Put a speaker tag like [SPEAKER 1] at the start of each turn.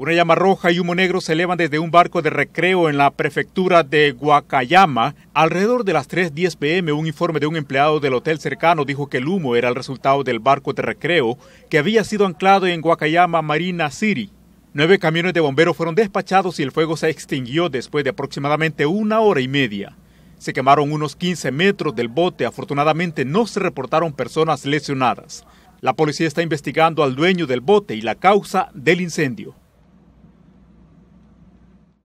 [SPEAKER 1] Una llama roja y humo negro se elevan desde un barco de recreo en la prefectura de Guacayama. Alrededor de las 3.10 pm, un informe de un empleado del hotel cercano dijo que el humo era el resultado del barco de recreo que había sido anclado en Guacayama Marina City. Nueve camiones de bomberos fueron despachados y el fuego se extinguió después de aproximadamente una hora y media. Se quemaron unos 15 metros del bote. Afortunadamente no se reportaron personas lesionadas. La policía está investigando al dueño del bote y la causa del incendio.